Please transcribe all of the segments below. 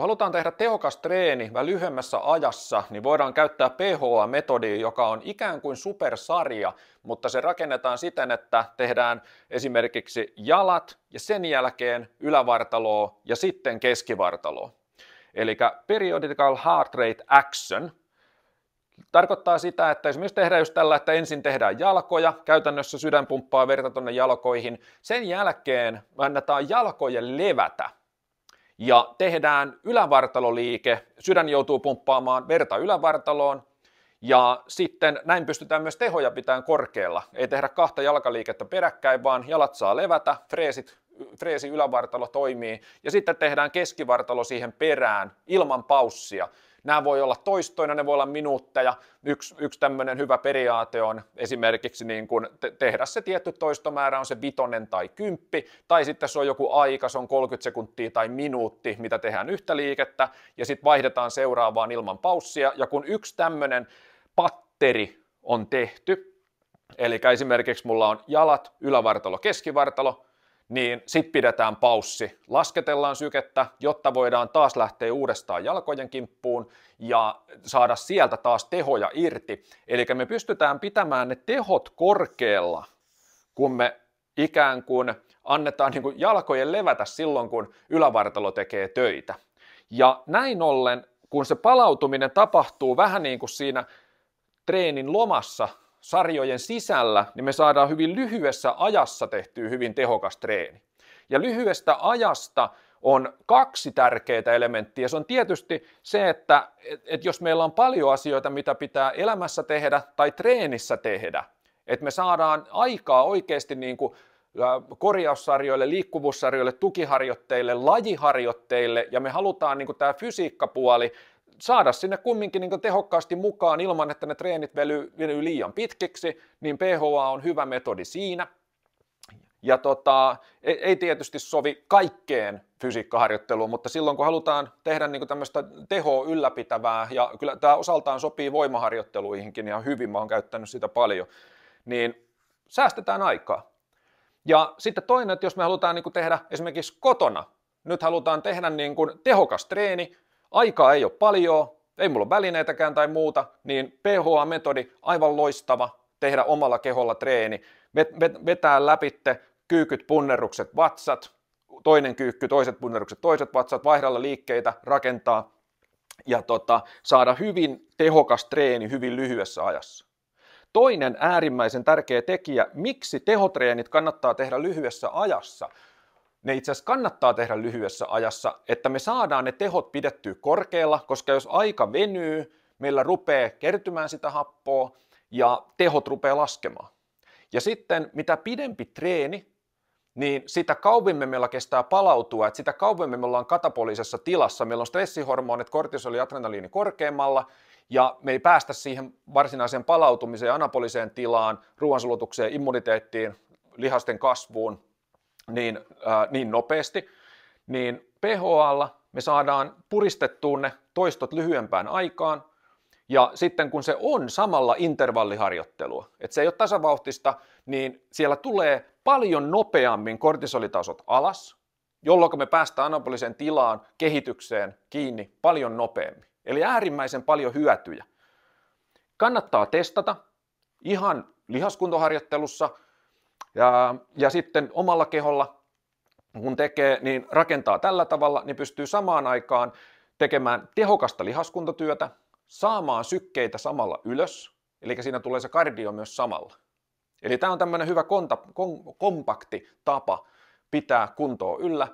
Kun halutaan tehdä tehokas treeni vähän lyhyemmässä ajassa, niin voidaan käyttää PHA-metodia, joka on ikään kuin supersarja, mutta se rakennetaan siten, että tehdään esimerkiksi jalat ja sen jälkeen ylävartaloa ja sitten keskivartaloa. Eli periodical heart rate action tarkoittaa sitä, että esimerkiksi tehdään just tällä, että ensin tehdään jalkoja, käytännössä sydän pumppaa verta tuonne jalkoihin, sen jälkeen annetaan jalkojen levätä ja tehdään ylävartaloliike, sydän joutuu pumppaamaan verta ylävartaloon ja sitten näin pystytään myös tehoja pitämään korkealla. Ei tehdä kahta jalkaliikettä peräkkäin, vaan jalat saa levätä, freesit, freesi ylävartalo toimii ja sitten tehdään keskivartalo siihen perään ilman paussia. Nämä voi olla toistoina, ne voi olla minuutteja. Yksi, yksi tämmöinen hyvä periaate on esimerkiksi niin kuin te- tehdä se tietty toistomäärä, on se vitonen tai kymppi, tai sitten se on joku aika, se on 30 sekuntia tai minuutti, mitä tehdään yhtä liikettä, ja sitten vaihdetaan seuraavaan ilman paussia, ja kun yksi tämmöinen patteri on tehty, eli esimerkiksi mulla on jalat, ylävartalo, keskivartalo, niin sit pidetään paussi, lasketellaan sykettä, jotta voidaan taas lähteä uudestaan jalkojen kimppuun ja saada sieltä taas tehoja irti. Eli me pystytään pitämään ne tehot korkealla, kun me ikään kuin annetaan niin kuin jalkojen levätä silloin, kun ylävartalo tekee töitä. Ja näin ollen, kun se palautuminen tapahtuu vähän niin kuin siinä treenin lomassa, sarjojen sisällä, niin me saadaan hyvin lyhyessä ajassa tehtyä hyvin tehokas treeni. Ja lyhyestä ajasta on kaksi tärkeää elementtiä. Se on tietysti se, että et, et jos meillä on paljon asioita, mitä pitää elämässä tehdä tai treenissä tehdä, että me saadaan aikaa oikeasti niin kuin korjaussarjoille, liikkuvuussarjoille, tukiharjoitteille, lajiharjoitteille, ja me halutaan niin kuin tämä fysiikkapuoli saada sinne kumminkin niin tehokkaasti mukaan ilman, että ne treenit venyy, venyy liian pitkiksi, niin PHA on hyvä metodi siinä. Ja tota, ei, ei tietysti sovi kaikkeen fysiikkaharjoitteluun, mutta silloin kun halutaan tehdä niin tämmöistä tehoa ylläpitävää, ja kyllä tämä osaltaan sopii voimaharjoitteluihinkin ja hyvin, mä oon käyttänyt sitä paljon, niin säästetään aikaa. Ja sitten toinen, että jos me halutaan niin tehdä esimerkiksi kotona, nyt halutaan tehdä niin kuin tehokas treeni, aikaa ei ole paljon, ei mulla ole välineitäkään tai muuta, niin PHA-metodi aivan loistava tehdä omalla keholla treeni. Vetää läpitte kyykyt, punnerrukset, vatsat, toinen kyykky, toiset punnerrukset, toiset vatsat, vaihdalla liikkeitä, rakentaa ja tota, saada hyvin tehokas treeni hyvin lyhyessä ajassa. Toinen äärimmäisen tärkeä tekijä, miksi tehotreenit kannattaa tehdä lyhyessä ajassa, ne itse asiassa kannattaa tehdä lyhyessä ajassa, että me saadaan ne tehot pidettyä korkealla, koska jos aika venyy, meillä rupeaa kertymään sitä happoa ja tehot rupeaa laskemaan. Ja sitten mitä pidempi treeni, niin sitä kauemmin meillä kestää palautua, että sitä kauemmin me ollaan katapolisessa tilassa, meillä on stressihormonit, kortisoli ja adrenaliini korkeammalla, ja me ei päästä siihen varsinaiseen palautumiseen, anapoliseen tilaan, ruoansulutukseen, immuniteettiin, lihasten kasvuun, niin, ää, äh, niin nopeasti, niin PHL me saadaan puristettua ne toistot lyhyempään aikaan, ja sitten kun se on samalla intervalliharjoittelua, että se ei ole tasavauhtista, niin siellä tulee paljon nopeammin kortisolitasot alas, jolloin me päästään anaboliseen tilaan, kehitykseen kiinni paljon nopeammin. Eli äärimmäisen paljon hyötyjä. Kannattaa testata ihan lihaskuntoharjoittelussa, ja, ja sitten omalla keholla, kun tekee, niin rakentaa tällä tavalla, niin pystyy samaan aikaan tekemään tehokasta lihaskuntatyötä, saamaan sykkeitä samalla ylös, eli siinä tulee se kardio myös samalla. Eli tämä on tämmöinen hyvä konta, kom, kompakti tapa pitää kuntoa yllä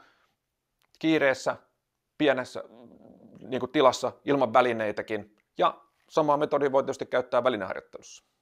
kiireessä, pienessä niin tilassa, ilman välineitäkin. Ja samaa metodia voi tietysti käyttää välineharjoittelussa.